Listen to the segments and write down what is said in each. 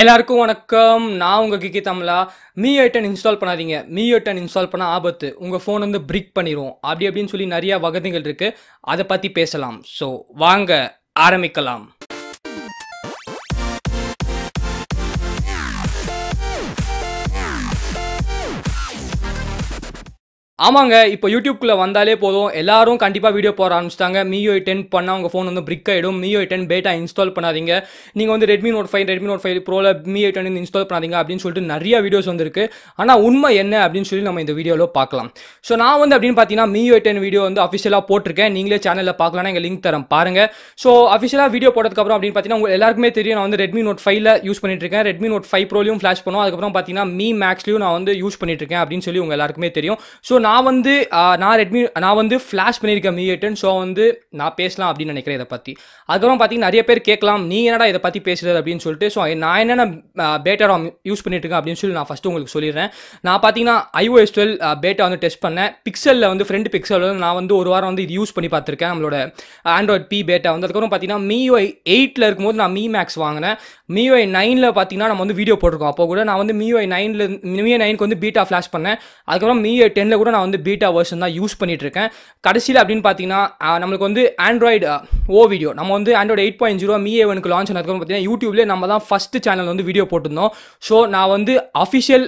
எல்லாருக்கும் வணக்கம் நான் உங்கள் கிக்கி தமிழா மீ ஐட்டன் இன்ஸ்டால் பண்ணாதீங்க மீ ஐட்டன் இன்ஸ்டால் பண்ணால் ஆபத்து உங்கள் ஃபோன் வந்து பிரிக் பண்ணிடும் அப்படி அப்படின்னு சொல்லி நிறையா வகதிகள் இருக்குது அதை பற்றி பேசலாம் ஸோ வாங்க ஆரம்பிக்கலாம் ஆமாங்க இப்போ யூடியூப்குள்ளே வந்தாலே போதும் எல்லாரும் கண்டிப்பாக வீடியோ போட ஆரம்பிச்சிட்டாங்க மியூ டென் பண்ணால் உங்கள் ஃபோன் வந்து பிரிக் ஆகிடும் மியூ டென் பேட்டா இன்ஸ்டால் பண்ணாதீங்க நீங்கள் வந்து Redmi Note five Redmi Note five ப்ரோவில் மியூ டென் இன்ஸ்டால் பண்ணாதீங்க அப்படின்னு சொல்லிட்டு நிறைய வீடியோஸ் வந்துருக்கு ஆனால் உண்மை என்ன அப்படின்னு சொல்லி நம்ம இந்த வீடியோவில் பார்க்கலாம் ஸோ நான் வந்து அப்படின்னு பார்த்தீங்கன்னா மியூ டென் வீடியோ வந்து அஃபிஷியலாக போட்டிருக்கேன் நீங்களே சேனலில் பார்க்கலாம்னா எங்கள் லிங்க் தரம் பாருங்கள் ஸோ அஃபிஷியலாக வீடியோ போட்டதுக்கப்புறம் அப்படின்னு பார்த்தீங்கன்னா உங்களுக்கு எல்லாருக்குமே தெரியும் நான் வந்து ரெட்மி நோட் ஃபைவ்ல யூஸ் பண்ணிட்டு இருக்கேன் ரெட்மி நோட் ஃபைவ் ப்ரோலையும் ஃப்ளாஷ் பண்ணுவோம் அதுக்கப்புறம் பார்த்தீங்கன்னா மீ மேக்ஸ்லையும் நான் வந்து யூஸ் பண்ணிட்டு இருக்கேன் அப்படின்னு சொல்லி உங்கள் எல்லாருக்குமே தெரியும் ஸோ நான் நான் வந்து நான் ரெட்மி நான் வந்து ஃப்ளாஷ் பண்ணியிருக்கேன் மீ எட்டன் ஸோ வந்து நான் பேசலாம் அப்படின்னு நினைக்கிறேன் இதை பற்றி அதுக்கப்புறம் பார்த்தீங்கன்னா நிறைய பேர் கேட்கலாம் நீ என்னடா இதை பற்றி பேசுறது அப்படின்னு சொல்லிட்டு ஸோ நான் என்னென்ன பேட்டா யூஸ் பண்ணிட்டு இருக்கேன் அப்படின்னு சொல்லி நான் ஃபஸ்ட்டு உங்களுக்கு சொல்லிடுறேன் நான் பார்த்தீங்கன்னா ஐஓஎஸ் டுவெல் பேட்டா வந்து டெஸ்ட் பண்ணேன் பிக்சலில் வந்து ஃப்ரெண்டு பிக்சல் நான் வந்து ஒரு வாரம் வந்து இது யூஸ் பண்ணி பார்த்துருக்கேன் நம்மளோட ஆண்ட்ராய்ட் பி பேட்டா வந்து அதுக்கப்புறம் பார்த்தீங்கன்னா மீ எயிட்டில் இருக்கும்போது நான் மீ மேக்ஸ் வாங்கினேன் மியூஐ நைனில் பார்த்தீங்கன்னா நம்ம வந்து வீடியோ போட்டிருக்கோம் அப்போ கூட நான் வந்து மியூஐ நைனில் மியூஐ நைனுக்கு வந்து பீட்டா ஃப்ளாஷ் பண்ணேன் அதுக்கப்புறம் மியூஐ டெனில் கூட நான் வந்து பீட்டா வேர்ஷன் தான் யூஸ் பண்ணிட்டு இருக்கேன் கடைசியில் அப்படின்னு பார்த்தீங்கன்னா நம்மளுக்கு வந்து ஆண்ட்ராய்டு ஓ வீடியோ நம்ம வந்து Android eight point zero Mi A ஒனுக்கு லான்ச் பண்ணதுக்கப்புறம் பார்த்தீங்கன்னா யூடியூப்லேயே நம்ம தான் ஃபஸ்ட் சேனல் வந்து வீடியோ போட்டிருந்தோம் ஸோ நான் வந்து அஃபிஷியல்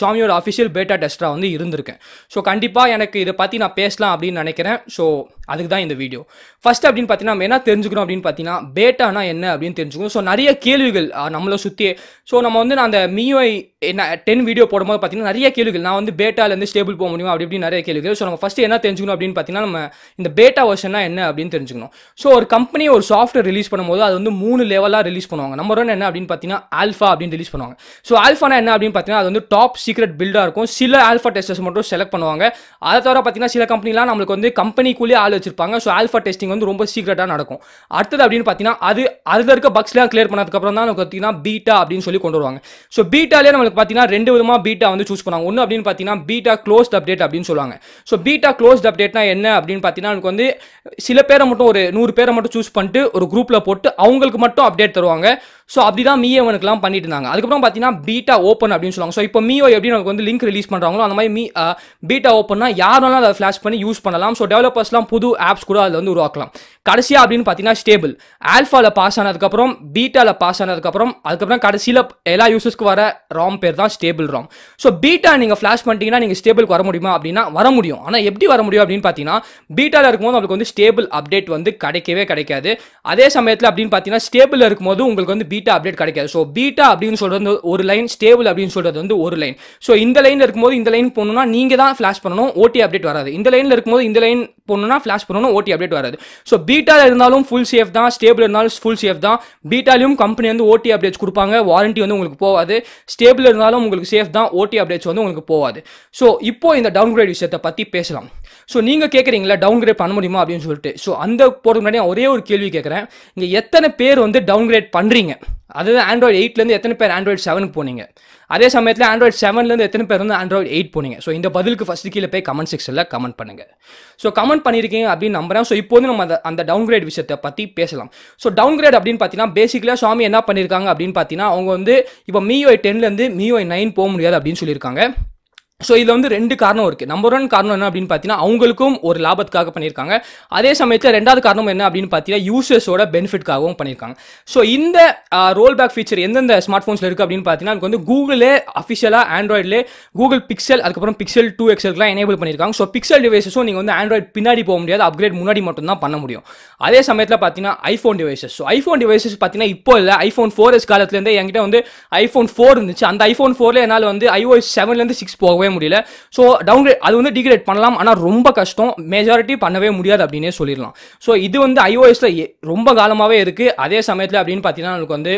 ஷாமியோட அஃபிஷியல் பேட்டா டெஸ்டராக வந்து இருந்திருக்கேன் ஸோ கண்டிப்பாக எனக்கு இதை பற்றி நான் பேசலாம் அப்படின்னு நினைக்கிறேன் ஸோ அதுக்கு தான் இந்த வீடியோ ஃபஸ்ட் அப்படின்னு பார்த்தீங்கன்னா நம்ம என்ன தெரிஞ்சுக்கணும் அப்படின்னு பார்த்தீங்கன்னா பேட்டானா என்ன அப்படின்னு தெரிஞ்சுக்கணும் ஸோ நிறைய கேள்விகள் நம்மளை சுற்றி ஸோ நம்ம வந்து நான் அந்த மியூஐ என்ன டென் வீடியோ போடும்போது பார்த்தீங்கன்னா நிறைய கேள்விகள் நான் வந்து பேட்டாலேருந்து ஸ்டேபிள் போக முடியுமா அப்படி இப்படி நிறைய கேள்விகள் ஸோ நம்ம ஃபஸ்ட்டு என்ன தெரிஞ்சுக்கணும் அப்படின்னு பார்த்தீங்கன்னா நம்ம இந்த பேட்டா வெர்ஷன்னா என்ன அப்படின்னு தெரிஞ்சுக்கணும் ஸோ ஒரு கம்பெனி ஒரு சாஃப்ட்வேர் ரிலீஸ் பண்ணும்போது அது வந்து மூணு லெவலாக ரிலீஸ் பண்ணுவாங்க நம்பர் ஒன் என்ன அப்படின்னு பார்த்தீங்கன்னா ஆல்ஃபா அப்படின்னு ரிலீஸ் பண்ணுவாங்க ஸோ ஆல்ஃபானா என்ன அப்படின்னு பார்த்தீங்கன்னா அது வந்து டாப் சீக்ரெட் பில்டாக இருக்கும் சில ஆல்ஃபா டெஸ்டர்ஸ் மட்டும் செலக்ட் பண்ணுவாங்க அதை தவிர பார்த்தீங்கன்னா சில கம்பெனிலாம் நம்மளுக்கு வந்து கம்பெனிக்குள்ளேயே ஆள் வச்சிருப்பாங்க ஸோ ஆல்ஃபா டெஸ்டிங் வந்து ரொம்ப சீக்கிரட்டாக நடக்கும் அடுத்தது அப்படின்னு பார்த்தீங்கன்னா அது அதில் இருக்க பக்ஸ்லாம் கிளியர் பண்ணதுக்கப்புறம் தான் நமக்கு பார்த்தீங்கன்னா பீட்டா அப்படின்னு சொல்லி கொண்டு வருவாங்க ஸோ பீட்டாலே நம்மளுக்கு பார்த்தீங்கன்னா ரெண்டு விதமாக பீட்டா வந்து சூஸ் பண்ணுவாங்க ஒன்று அப்படின்னு பார்த்தீங்கன்னா பீட்டா க்ளோஸ்ட் அப்டேட் அப்படின்னு சொல்லுவாங்க ஸோ பீட்டா க்ளோஸ்ட் அப்டேட்னா என்ன அப்படின்னு பார்த்தீங்கன்னா நமக்கு வந்து சில பேரை மட்டும் ஒரு நூறு பேரை மட்டும் சூஸ் பண்ணிட்டு ஒரு குரூப்பில் போட்டு அவங்களுக்கு மட்டும் அப்டேட் தருவாங்க ஸோ அப்படி தான் மியோவனுக்குலாம் பண்ணிட்டு இருந்தாங்க அதுக்கப்புறம் பார்த்தீங்கன்னா பீட்டா ஓப்பன் அப்படின்னு சொல்லுவாங்க ஸோ இப்போ ஓ எப்படி நமக்கு வந்து லிங்க் ரிலீஸ் பண்ணுறாங்களோ அந்த மாதிரி மீ பீட்டா ஓப்பன்னா யார் வேணாலும் அதை ஃப்ளாஷ் பண்ணி யூஸ் பண்ணலாம் ஸோ டெவலப்பர்ஸ்லாம் புது ஆப்ஸ் கூட அதில் வந்து உருவாக்கலாம் கடைசியாக அப்படின்னு பார்த்தீங்கன்னா ஸ்டேபிள் ஆல்ஃபாவில் பாஸ் ஆனதுக்கப்புறம் பீட்டாவில் பாஸ் ஆனதுக்கப்புறம் அதுக்கப்புறம் கடைசியில் எல்லா யூசஸ்க்கு வர ராம் பேர் தான் ஸ்டேபிள் ராம் ஸோ பீட்டா நீங்கள் ஃப்ளாஷ் பண்ணிட்டீங்கன்னா நீங்கள் ஸ்டேபிளுக்கு வர முடியுமா அப்படின்னா வர முடியும் ஆனால் எப்படி வர முடியும் அப்படின்னு பார்த்தீங்கன்னா பீட்டாவில் இருக்கும்போது நம்மளுக்கு வந்து ஸ்டேபிள் அப்டேட் வந்து கிடைக்கவே கிடைக்காது அதே சமயத்தில் அப்படின்னு பார்த்தீங்கன்னா ஸ்டேபிள் இருக்கும்போது உங்களுக்கு வந்து பீட்டா அப்டேட் கிடைக்காது ஸோ பீட்டா அப்படின்னு வந்து ஒரு லைன் ஸ்டேபிள் அப்படின்னு சொல்கிறது வந்து ஒரு லைன் ஸோ இந்த லைனில் இருக்கும்போது இந்த லைன் போகணும்னா நீங்கள் தான் ஃபிளாஷ் பண்ணணும் ஓடி அப்டேட் வராது இந்த லைனில் இருக்கும்போது இந்த லைன் போகணும்னா ஃபிளாஷ் பண்ணணும் ஓடி அப்டேட் வராது ஸோ பீட்டா இருந்தாலும் ஃபுல் சேஃப் தான் ஸ்டேபிள் இருந்தாலும் ஃபுல் சேஃப் தான் பீட்டாலையும் கம்பெனி வந்து ஓடி அப்டேட்ஸ் கொடுப்பாங்க வாரண்டி வந்து உங்களுக்கு போகாது ஸ்டேபிள் இருந்தாலும் உங்களுக்கு சேஃப் தான் ஓடி அப்டேட்ஸ் வந்து உங்களுக்கு போகாது ஸோ இப்போ இந்த டவுன்கிரேட் விஷயத்தை பற்றி பேசலாம் ஸோ நீங்கள் கேட்குறீங்களா டவுன் கிரேட் பண்ண முடியுமா அப்படின்னு சொல்லிட்டு ஸோ அந்த போகிறதுக்கு முன்னாடி ஒரே ஒரு கேள்வி கேட்குறேன் இங்கே எத்தனை பேர் வந்து டவுன் கிரேட் பண்ணுறீங்க அதாவது ஆண்ட்ராய்டு எயிட்லேருந்து எத்தனை பேர் ஆண்ட்ராய்டு செவனுக்கு போனீங்க அதே சமயத்தில் ஆண்ட்ராய்டு செவன்லேருந்து எத்தனை பேர் வந்து ஆண்ட்ராய்டு எயிட் போனீங்க ஸோ இந்த பதிலுக்கு ஃபஸ்ட்டு கீழே போய் கமெண்ட் செக்ஷனில் கமெண்ட் பண்ணுங்கள் ஸோ கமெண்ட் பண்ணியிருக்கீங்க அப்படின்னு நம்புகிறேன் ஸோ இப்போ வந்து நம்ம அந்த அந்த டவுன் கிரேட் விஷயத்தை பற்றி பேசலாம் ஸோ டவுன் கிரேட் அப்படின்னு பார்த்தீங்கன்னா பேசிக்கலாக சுவாமி என்ன பண்ணியிருக்காங்க அப்படின்னு பார்த்தீங்கன்னா அவங்க வந்து இப்போ மியூஐ டென்லேருந்து மியூஐ நைன் போக முடியாது அப்படின்னு சொல்லியிருக்காங்க ஸோ இதில் வந்து ரெண்டு காரணம் இருக்குது நம்பர் ஒன் காரணம் என்ன அப்படின்னு பார்த்தீங்கன்னா அவங்களுக்கும் ஒரு லாபத்துக்காக பண்ணியிருக்காங்க அதே சமயத்தில் ரெண்டாவது காரணம் என்ன அப்படின்னு பார்த்தீங்கன்னா யூசர்ஸோட பெனிஃபிட்காகவும் பண்ணியிருக்காங்க ஸோ இந்த ரோல் பேக் ஃபீச்சர் எந்தெந்த ஸ்மார்ட் ஃபோன்ஸில் இருக்குது அப்படின்னு பார்த்தீங்கன்னா அதுக்கு வந்து கூகுளே அஃபிஷியலாக ஆண்ட்ராய்டிலே கூகுள் பிக்சல் அதுக்கப்புறம் பிக்சல் டூ எக்ஸலுக்குலாம் எனேபிள் பண்ணியிருக்காங்க ஸோ பிக்சல் டிவைஸஸும் நீங்கள் வந்து ஆண்ட்ராய்ட் பின்னாடி போக முடியாது அப்கிரேட் முன்னாடி மட்டும்தான் பண்ண முடியும் அதே சமயத்தில் பார்த்தீங்கன்னா iPhone devices so iPhone devices பார்த்தீங்கன்னா இப்போ இல்லை ஐஃபோன் ஃபோர் எஸ் காலத்துலேருந்து என்கிட்ட வந்து ஐஃபோன் ஃபோர் இருந்துச்சு அந்த ஐஃபோன் ஃபோரில் என்னால் வந்து ஐஓஎஸ் செவன்லேருந்து சிக்ஸ் போகவே முடியல ஸோ டவுன்கிரேட் அது வந்து டிகிரேட் பண்ணலாம் ஆனால் ரொம்ப கஷ்டம் மெஜாரிட்டி பண்ணவே முடியாது அப்படின்னே சொல்லிடலாம் ஸோ இது வந்து ஐஓஎஸில் ரொம்ப காலமாகவே இருக்குது அதே சமயத்தில் அப்படின்னு பார்த்தீங்கன்னா நம்மளுக்கு வந்து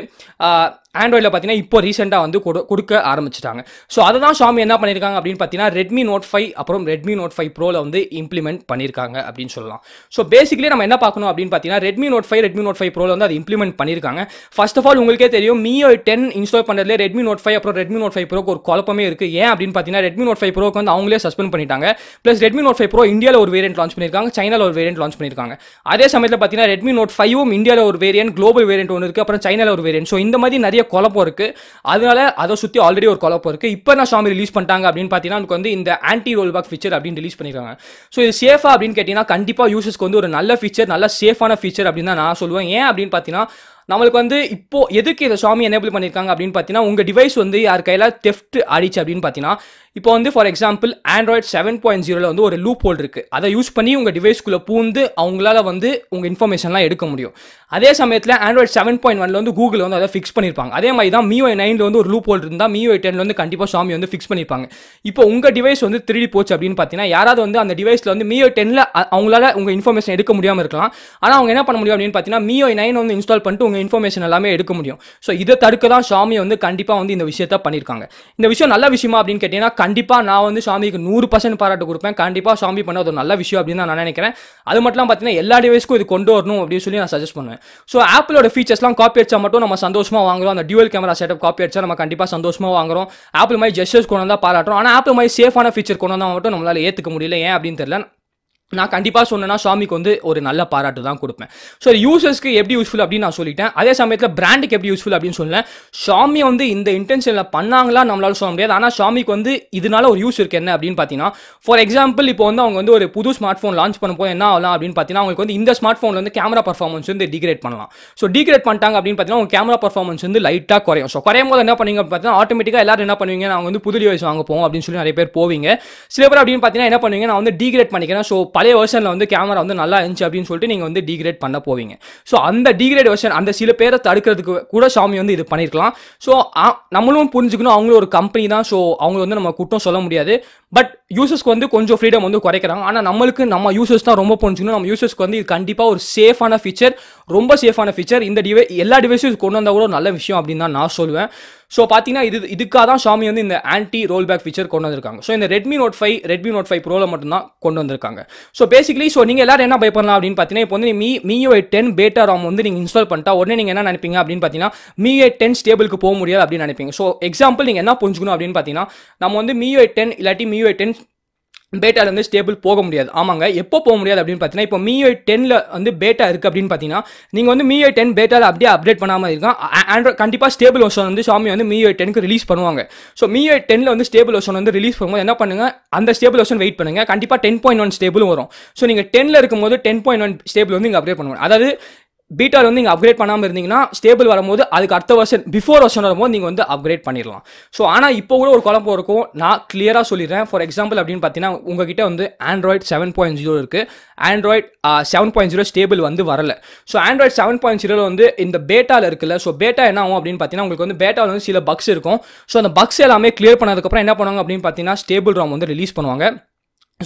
ஆண்ட்ராய்டில் பார்த்தீங்கன்னா இப்போ ரீசெண்டாக வந்து கொடு கொடுக்க ஆரம்பிச்சிட்டாங்க ஸோ அதை தான் சாமி என்ன பண்ணியிருக்காங்க அப்படின்னு பார்த்தீங்கன்னா ரெட்மி நோட் ஃபைவ் அப்புறம் ரெட்மி நோட் ஃபைவ் ப்ரோவில் வந்து இம்ப்ளிமெண்ட் பண்ணியிருக்காங்க அப்படின்னு சொல்லலாம் ஸோ பேசிக்கலி நம்ம என்ன பார்க்கணும் அப்படின்னு பார்த்தீங்கன்னா Redmi Note five Redmi Note five ப்ரோவில் வந்து அது இம்ப்ளிமெண்ட் பண்ணியிருக்காங்க ஃபர்ஸ்ட் ஆஃப் ஆல் உங்களுக்கே தெரியும் மியோ டென் இன்ஸ்டால் பண்ணுறதுல ரெட்மி நோட் ஃபைவ் அப்புறம் ரெட்மி நோட் ஃபைவ் ப்ரோக்கு ஒரு குழப்பமே இருக்குது ஏன் அப்படின்னு பார்த்தீங்கன்னா ரெட்மி நோட் ஃபைவ் ப்ரோக்கு வந்து அவங்களே சஸ்பெண்ட் பண்ணிட்டாங்க plus Redmi Note five Pro இந்தியாவில் ஒரு வேரியன்ட் லான்ச் பண்ணியிருக்காங்க சைனாவில் ஒரு வேரியன்ட் லான்ச் பண்ணியிருக்காங்க அதே சமயத்தில் பார்த்தீங்கன்னா ரெட்மி நோட் ஃபைவும் இந்தியாவில் ஒரு வேரியன்ட் குளோபல் வேரியன்ட் ஒன்று இருக்குது அப்புறம் சைனாவில் ஒரு வேரியன்ட் ஸோ இந்த மாதிரி நிறைய பெரிய குழப்பம் இருக்கு அதனால அதை சுற்றி ஆல்ரெடி ஒரு குழப்பம் இருக்கு இப்போ நான் சாமி ரிலீஸ் பண்ணிட்டாங்க அப்படின்னு பார்த்தீங்கன்னா நமக்கு வந்து இந்த ஆன்டி ரோல் பேக் ஃபீச்சர் அப்படின்னு ரிலீஸ் பண்ணிருக்காங்க ஸோ இது சேஃபா அப்படின்னு கேட்டீங்கன்னா கண்டிப்பாக யூசஸ்க்கு வந்து ஒரு நல்ல ஃபீச்சர் நல்ல சேஃபான ஃபீச்சர் அப்படின்னு தான் நான் சொல்லுவேன் ஏன் அப்படின்னு பார்த்தீங்கன்னா நம்மளுக்கு வந்து இப்போ எதுக்கு இதை சுவாமி எனேபிள் பண்ணியிருக்காங்க அப்படின்னு பார்த்தீங்கன்னா உங்கள் டிவைஸ் வந்து யார் கையில் தெஃப்ட் ஆடிச்சு அப்படின்னு பார்த்தீங்கன்னா இப்போ வந்து for example Android seven point ஜீரோவில் வந்து ஒரு லூப் ஹோல் இருக்குது அதை யூஸ் பண்ணி உங்கள் டிவைஸ்க்குள்ளே பூந்து அவங்களால வந்து உங்கள் இன்ஃபர்மேஷன்லாம் எடுக்க முடியும் அதே சமயத்தில் ஆண்ட்ராய்ட் செவன் பாயிண்ட் ஒன்ல வந்து கூகுள் வந்து அதை ஃபிக்ஸ் பண்ணியிருப்பாங்க அதே மாதிரி தான் மியோ நைனில் வந்து ஒரு லூப் ஹோல் இருந்தால் மியோ டென்ல வந்து கண்டிப்பாக சுவாமி வந்து ஃபிக்ஸ் பண்ணியிருப்பாங்க இப்போ உங்கள் டிவைஸ் வந்து திருடி போச்சு அப்படின்னு பார்த்தீங்கன்னா யாராவது வந்து அந்த டிவைஸில் வந்து மியோ டென்னில் அவங்களால உங்கள் இன்ஃபர்மேஷன் எடுக்க முடியாமல் இருக்கலாம் ஆனால் அவங்க என்ன பண்ண முடியும் அப்படின்னு பார்த்தீங்கன்னா மியோ நைன் வந்து இன்ஸ்டால் பண்ணிட்டு உங்கள் இன்ஃபர்மேஷன் எல்லாமே எடுக்க முடியும் ஸோ இதை தடுக்க தான் சாமி வந்து கண்டிப்பாக வந்து இந்த விஷயத்த பண்ணியிருக்காங்க இந்த விஷயம் நல்ல விஷயமா அப்படின்னு கேட்டிங்கன்னா கண்டிப்பாக நான் வந்து சாமிக்கு நூறு பர்சன்ட் பாராட்டு கொடுப்பேன் கண்டிப்பாக சாமி பண்ண ஒரு நல்ல விஷயம் அப்படின்னு நான் நினைக்கிறேன் அது மட்டும் பார்த்தீங்கன்னா எல்லா டிவைஸ்க்கும் இது கொண்டு வரணும் அப்படின்னு சொல்லி நான் சஜஸ்ட் பண்ணுவேன் ஸோ ஆப்பிளோட ஃபீச்சர்ஸ்லாம் காப்பி அடிச்சா மட்டும் நம்ம சந்தோஷமாக வாங்குறோம் அந்த டியூவல் கேமரா செட்டப் காப்பி அடிச்சா நம்ம கண்டிப்பாக சந்தோஷமாக வாங்குறோம் ஆப்பிள் மாதிரி ஜெஸ்டர்ஸ் கொண்டு வந்தால் பாராட்டுறோம் ஆனால் ஆப்பிள் மாதிரி சேஃபான ஃபீச்சர் கொண்டு வந்தால் மட்டும் நம்மளால் ஏற்றுக்க முடியல ஏன் அப்படின்னு தெரியல நான் கண்டிப்பாக சொன்னேன்னா சுவாமிக்கு வந்து ஒரு நல்ல பாராட்டு தான் கொடுப்பேன் ஸோ யூசர்ஸ்க்கு எப்படி யூஸ்ஃபுல் அப்படின்னு நான் சொல்லிட்டேன் அதே சமயத்தில் பிராண்டுக்கு எப்படி யூஸ்ஃபுல் அப்படின்னு சொல்லலேன் சுவாமியை வந்து இந்த இன்டென்ஷனில் பண்ணாங்களா நம்மளால சொல்ல முடியாது ஆனால் சுவாமிக்கு வந்து இதனால ஒரு யூஸ் இருக்குது என்ன அப்படின்னு பார்த்தீங்கன்னா ஃபார் எக்ஸாம்பிள் இப்போ வந்து அவங்க வந்து ஒரு புது ஸ்மார்ட் ஃபோன் லான்ச் பண்ண என்ன ஆகலாம் அப்படின்னு பார்த்தீங்கன்னா அவங்களுக்கு வந்து இந்த ஸ்மார்ட் ஃபோனில் வந்து கேமரா பர்ஃபார்மன்ஸ் வந்து டிகிரேட் பண்ணலாம் ஸோ டிகிரேட் பண்ணிட்டாங்க அப்படின்னு பார்த்தீங்கன்னா அவங்க கேமரா பர்ஃபார்மன்ஸ் வந்து லைட்டாக குறையும் ஸோ குறையும் போது என்ன பண்ணுவீங்க பார்த்தீங்கன்னா ஆட்டோமேட்டிக்காக எல்லாரும் என்ன பண்ணுவீங்க நான் வந்து புது டிவைஸ் வாங்க போவோம் அப்படின்னு சொல்லி நிறைய பேர் போவீங்க சில பேர் அப்படின்னு பார்த்தீங்கன்னா என்ன பண்ணுவீங்க நான் வந்து டிகிரேட் பண்ணிக்கிறேன் ஸோ பழைய வருஷனில் வந்து கேமரா வந்து நல்லா இருந்துச்சு அப்படின்னு சொல்லிட்டு நீங்கள் வந்து டிகிரேட் பண்ண போவீங்க ஸோ அந்த டிகிரேட் வெர்ஷன் அந்த சில பேரை தடுக்கிறதுக்கு கூட சாமி வந்து இது பண்ணியிருக்கலாம் ஸோ நம்மளும் புரிஞ்சுக்கணும் அவங்களும் ஒரு கம்பெனி தான் ஸோ அவங்க வந்து நம்ம குற்றம் சொல்ல முடியாது பட் யூசர்ஸ்க்கு வந்து கொஞ்சம் ஃப்ரீடம் வந்து குறைக்கிறாங்க ஆனால் நம்மளுக்கு நம்ம யூசர்ஸ் தான் ரொம்ப புரிஞ்சுக்கணும் நம்ம யூசர்ஸ்க்கு வந்து இது கண்டிப்பாக ஒரு சேஃபான ஃபீச்சர் ரொம்ப சேஃபான ஃபீச்சர் இந்த டிவை எல்லா டிவைஸும் கொண்டு வந்தால் கூட நல்ல விஷயம் அப்படின்னு தான் நான் சொல்லுவேன் ஸோ பார்த்தீங்கன்னா இது இதுக்காக தான் ஷாமி வந்து இந்த ஆன்டி ரோல் பேக் ஃபீச்சர் கொண்டு வந்திருக்காங்க ஸோ இந்த Redmi Note five Redmi Note five ப்ரோவில் மட்டும்தான் கொண்டு வந்திருக்காங்க ஸோ பேசிக்கலி ஸோ நீங்கள் எல்லாரும் என்ன பை பண்ணலாம் அப்படின்னு பார்த்தீங்கன்னா இப்போ வந்து Mi MIUI ten beta ROM வந்து நீங்கள் இன்ஸ்டால் பண்ணிட்டா உடனே நீங்கள் என்ன நினைப்பீங்க அப்படின்னு பார்த்தீங்கன்னா மியோ டென் ஸ்டேபிளுக்கு போக முடியாது அப்படின்னு நினைப்பீங்க ஸோ எக்ஸாம்பிள் நீங்கள் என்ன புரிஞ்சுக்கணும் அப்படின்னு பார்த்தீங்கன்னா நம்ம வந்து மியோ டென் இல்லாட்டி மியோ டென் பேட்டாவில் வந்து ஸ்டேபிள் போக முடியாது ஆமாங்க எப்போ போக முடியாது அப்படின்னு பார்த்தீங்கன்னா இப்போ மியூஐ டெனில் வந்து பேட்டா இருக்குது அப்படின்னு பார்த்தீங்கன்னா நீங்கள் வந்து மியோ டென் பேட்டாவில் அப்படியே அப்டேட் பண்ணாமல் இருக்கும் ஆண்ட்ராய்ட் கண்டிப்பாக ஸ்டேபிள் வருஷன் வந்து சாமி வந்து மியோ டெனுக்கு ரிலீஸ் பண்ணுவாங்க ஸோ மியூஐ டெனில் வந்து ஸ்டேபிள் ஒஷன் வந்து ரிலீஸ் பண்ணும்போது என்ன பண்ணுங்கள் அந்த ஸ்டேபிள் ஒஷன் வெயிட் பண்ணுங்கள் கண்டிப்பாக டென் பாயிண்ட் ஒன் ஸ்டேபிளும் வரும் ஸோ நீங்கள் டெனில் இருக்கும்போது டென் பாயிண்ட் ஒன் ஸ்டேபிள் வந்து இங்கே அப்டேட் பண்ணுவாங்க அதாவது பீட்டாவில் வந்து நீங்கள் அப்கிரேட் பண்ணாமல் இருந்தீங்கன்னா ஸ்டேபிள் வரும்போது அதுக்கு அடுத்த வருஷன் பிஃபோர் வருஷன் வரும்போது நீங்கள் வந்து அப்கிரேட் பண்ணிடலாம் ஸோ ஆனால் இப்போ கூட ஒரு குழப்பம் இருக்கும் நான் கிளியராக சொல்லிடுறேன் ஃபார் எக்ஸாம்பிள் அப்படின்னு பார்த்தீங்கன்னா உங்ககிட்ட வந்து ஆண்ட்ராய்ட் செவன் பாயிண்ட் ஜீரோ இருக்குது Android seven point zero stable வந்து வரல ஸோ ஆண்ட்ராய்ட் செவன் பாயிண்ட் ஜீரோவில் வந்து இந்த பேட்டாவில் இருக்குல்ல ஸோ பேட்டா என்ன ஆகும் அப்படின்னு பார்த்தீங்கன்னா உங்களுக்கு வந்து பேட்டாவில் வந்து சில பக்ஸ் இருக்கும் ஸோ அந்த பக்ஸ் எல்லாமே கிளியர் பண்ணதுக்கப்புறம் என்ன பண்ணுவாங்க அப்படின்னு பார்த்தீங்கன்னா ஸ்டேபிள் ராம் வந்து ரிலீஸ் பண்ணுவாங்க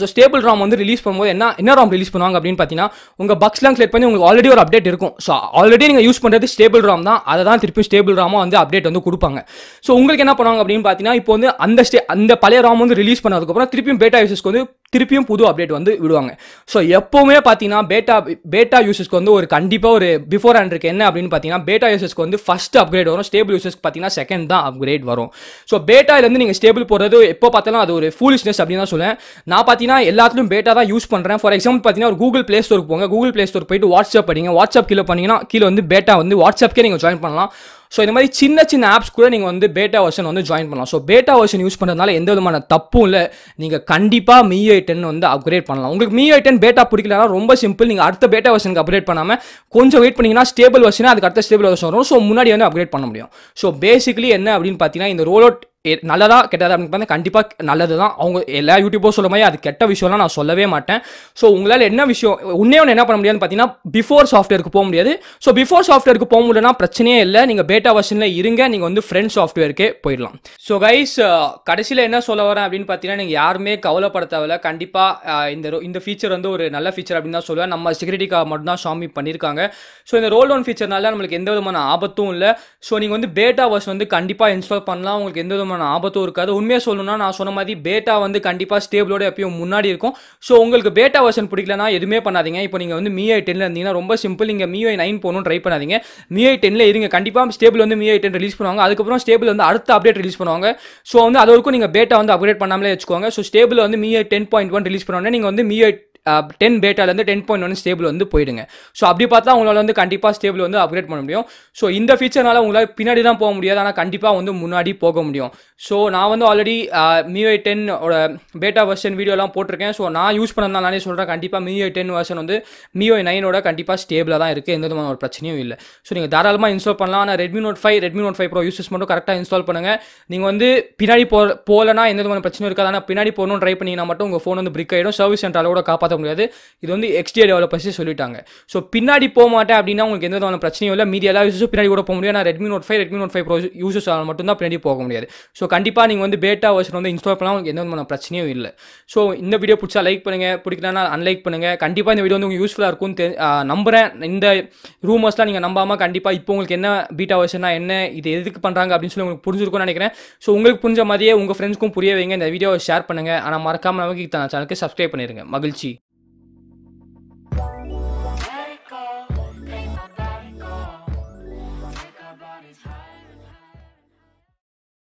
ஸோ ஸ்டேபிள் ராம் வந்து ரிலீஸ் பண்ணும்போது என்ன என்ன ராம் ரிலீஸ் பண்ணுவாங்க அப்படின்னு பார்த்தீங்கன்னா உங்கள் பக்ஸ்லாம் செலக்ட் பண்ணி உங்களுக்கு ஆல்ரெடி ஒரு அப்டேட் இருக்கும் ஸோ ஆல்ரெடி நீங்கள் யூஸ் பண்ணுறது ஸ்டேபிள் ராம் தான் அதை தான் திருப்பி ஸ்டேபிள் ராமாக வந்து அப்டேட் வந்து கொடுப்பாங்க ஸோ உங்களுக்கு என்ன பண்ணுவாங்க அப்படின்னு பார்த்தீங்கன்னா இப்போ வந்து அந்த ஸ்டே அந்த பழைய ராம் வந்து ரிலீஸ் பண்ணதுக்கப்புறம் திருப்பியும் பேட்டா யூசஸ்க்கு வந்து திருப்பியும் புது அப்டேட் வந்து விடுவாங்க ஸோ எப்போவுமே பார்த்தீங்கன்னா பேட்டா பேட்டா யூசஸ்க்கு வந்து ஒரு கண்டிப்பாக ஒரு பிஃபோர் ஹேண்ட் இருக்கு என்ன அப்படின்னு பார்த்தீங்கன்னா பேட்டா யூசஸ்க்கு வந்து ஃபஸ்ட் அப்கிரேட் வரும் ஸ்டேபிள் யூசஸ்க்கு பார்த்தீங்கன்னா செகண்ட் தான் அப்கிரேட் வரும் ஸோ பேட்டாலேருந்து நீங்கள் ஸ்டேபிள் போடுறது எப்போ பார்த்தாலும் அது ஒரு ஃபூலிஷ்னஸ் அப்படின்னு தான் சொல்லுவேன் நான் பார்த்தீங்கன்னா எல்லாத்துலையும் பேட்டா தான் யூஸ் பண்ணுறேன் ஃபார் எக்ஸாம்பிள் பார்த்தீங்கன்னா ஒரு கூகுள் பிளே ஸ்டோருக்கு போங்க கூகுள் பிளே ஸ்டோர் போயிட்டு வாட்ஸ்அப் படிங்க வாட்ஸ்அப் கீழே பண்ணிங்கன்னா கீழே வந்து பேட்டா வந்து வாட்ஸ்அப்கே நீங்கள் ஜாயின் பண்ணலாம் ஸோ இந்த மாதிரி சின்ன சின்ன ஆப்ஸ் கூட நீங்கள் வந்து பேட்டா வெர்ஷன் வந்து ஜாயின் பண்ணலாம் ஸோ பேட்டா வெர்ஷன் யூஸ் பண்ணுறதுனால எந்த விதமான தப்பும் இல்லை நீங்கள் கண்டிப்பாக மிஐ டென் வந்து அப்கிரேட் பண்ணலாம் உங்களுக்கு மிஐ டென் பேட்டா பிடிக்கலனா ரொம்ப சிம்பிள் நீங்கள் அடுத்த பேட்டா வருஷனுக்கு அப்கிரேட் பண்ணாமல் கொஞ்சம் வெயிட் பண்ணிங்கன்னா ஸ்டேபிள் வெர்ஷன் அதுக்கு அடுத்த ஸ்டேபிள் வருஷன் வரும் ஸோ முன்னாடி வந்து அப்கிரேட் பண்ண முடியும் ஸோ பேசிக்கலி என்ன அப்படின்னு பார்த்தீங்கன்னா இந்த ரோல் அவுட் நல்லதா கெட்டதா அப்படின்னு பார்த்தா கண்டிப்பாக நல்லது தான் அவங்க எல்லா யூடியூபரும் சொல்ல மாதிரி அது கெட்ட விஷயம்லாம் நான் சொல்லவே மாட்டேன் ஸோ உங்களால் என்ன விஷயம் உன்னே ஒன்று என்ன பண்ண முடியாதுன்னு பார்த்தீங்கன்னா பிஃபோர் சாஃப்ட்வேருக்கு போக முடியாது ஸோ பிஃபோர் சாஃப்ட்வேருக்கு போக முடியலன்னா பிரச்சனையே இல்லை நீங்கள் பேட்டா வர்ஷனில் இருங்க நீங்கள் வந்து ஃப்ரெண்ட் சாஃப்ட்வேருக்கே போயிடலாம் ஸோ கைஸ் கடைசியில் என்ன சொல்ல வரேன் அப்படின்னு பார்த்தீங்கன்னா நீங்கள் யாருமே கவலைப்பட கண்டிப்பாக இந்த இந்த ஃபீச்சர் வந்து ஒரு நல்ல ஃபீச்சர் அப்படின்னு தான் சொல்லுவேன் நம்ம செக்யூரிட்டி மட்டும் தான் சாமி பண்ணியிருக்காங்க ஸோ இந்த ரோல் டவுன் ஃபீச்சர்னால நம்மளுக்கு எந்த விதமான ஆபத்தும் இல்லை ஸோ நீங்கள் வந்து பேட்டா வெர்ஷன் வந்து கண்டிப்பாக இன்ஸ்டால் பண்ணலாம் உங்களுக்கு எந்த விதமான நான் ஆபத்தும் இருக்காது உண்மையாக சொல்லணும்னா நான் சொன்ன மாதிரி பேட்டா வந்து கண்டிப்பாக ஸ்டேபிளோட எப்பயும் முன்னாடி இருக்கும் ஸோ உங்களுக்கு பேட்டா வருஷன் பிடிக்கலனா எதுவுமே பண்ணாதீங்க இப்போ நீங்கள் வந்து மிஐ டென்னில் இருந்தீங்கன்னா ரொம்ப சிம்பிள் நீங்கள் மிஐ நைன் போகணும் ட்ரை பண்ணாதீங்க மிஐ டென்னில் இருங்க கண்டிப்பாக ஸ்டேபிள் வந்து மிஐ டென் ரிலீஸ் பண்ணுவாங்க அதுக்கப்புறம் ஸ்டேபிள் வந்து அடுத்த அப்டேட் ரிலீஸ் பண்ணுவாங்க ஸோ வந்து அது வரைக்கும் நீங்கள் பேட்டா வந்து அப்டேட் பண்ணாமலே வச்சுக்கோங்க ஸோ ஸ்டேபிள் வந்து MIUI ten point one release பண்ணுவாங்க நீங்கள் வந்து மிஐ டென் பேட்டாலேருந்து டென் பாயிண்ட் ஒன் ஸ்டேபிள் வந்து போயிடுங்க ஸோ அப்படி பார்த்தா உங்களால் வந்து கண்டிப்பாக ஸ்டேபிள் வந்து அப்கிரேட் பண்ண முடியும் ஸோ இந்த ஃபீச்சர்னால உங்களால் பின்னாடி தான் போக முடியாது ஆனால் கண்டிப்பாக வந்து முன்னாடி போக முடியும் ஸோ நான் வந்து ஆல்ரெடி மியூஐ டென்னோட பேட்டா வெர்ஷன் வீடியோலாம் போட்டிருக்கேன் ஸோ நான் யூஸ் பண்ணதான் நானே சொல்கிறேன் கண்டிப்பாக மியூஐ டென் வெர்ஷன் வந்து மியூஐ நைனோட கண்டிப்பாக ஸ்டேபிளாக தான் இருக்குது எந்த விதமான ஒரு பிரச்சனையும் இல்லை ஸோ நீங்கள் தாராளமாக இன்ஸ்டால் பண்ணலாம் ஆனால் Redmi Note five Redmi Note five Pro use மட்டும் கரெக்டாக இன்ஸ்டால் பண்ணுங்கள் நீங்கள் வந்து பின்னாடி போ போகலன்னா எந்த விதமான பிரச்சனையும் இருக்காது ஆனால் பின்னாடி போகணும்னு ட்ரை பண்ணிங்கன்னா மட்டும் உங்கள் ஃபோன் வந்து பிரிக் ஆகிடும் சர்வீஸ் கூட காப்பாற்ற பார்க்க முடியாது இது வந்து எக்ஸ்டியர் டெவலப்பர்ஸே சொல்லிட்டாங்க ஸோ பின்னாடி போக மாட்டேன் அப்படின்னா உங்களுக்கு எந்த விதமான பிரச்சனையும் இல்லை மீதி எல்லா யூசஸும் பின்னாடி கூட போக முடியும் ஆனால் Redmi Note five Redmi Note five Pro யூசஸ் ஆனால் மட்டும்தான் பின்னாடி போக முடியாது ஸோ கண்டிப்பாக நீங்கள் வந்து பேட்டா வருஷன் வந்து இன்ஸ்டால் பண்ணலாம் உங்களுக்கு எந்த விதமான பிரச்சனையும் இல்லை ஸோ இந்த வீடியோ பிடிச்சா லைக் பண்ணுங்கள் பிடிக்கலன்னா அன்லைக் பண்ணுங்கள் கண்டிப்பாக இந்த வீடியோ வந்து உங்களுக்கு யூஸ்ஃபுல்லாக இருக்கும்னு தெ நம்புகிறேன் இந்த ரூமர்ஸ்லாம் நீங்கள் நம்பாமல் கண்டிப்பாக இப்போ உங்களுக்கு என்ன பீட்டா வருஷனா என்ன இது எதுக்கு பண்ணுறாங்க அப்படின்னு சொல்லி உங்களுக்கு புரிஞ்சிருக்கும்னு நினைக்கிறேன் ஸோ உங்களுக்கு புரிஞ்ச மாதிரியே உங்கள் ஃப்ரெண்ட்ஸ்க்கும் புரிய வைங்க இந்த வீடியோவை ஷேர் பண்ணுங்கள் ஆனால் மறக்காமல் நமக்கு சேனலுக்கு சப்ஸ்கிரைப் பண்ணிடுங்க மகிழ்ச்சி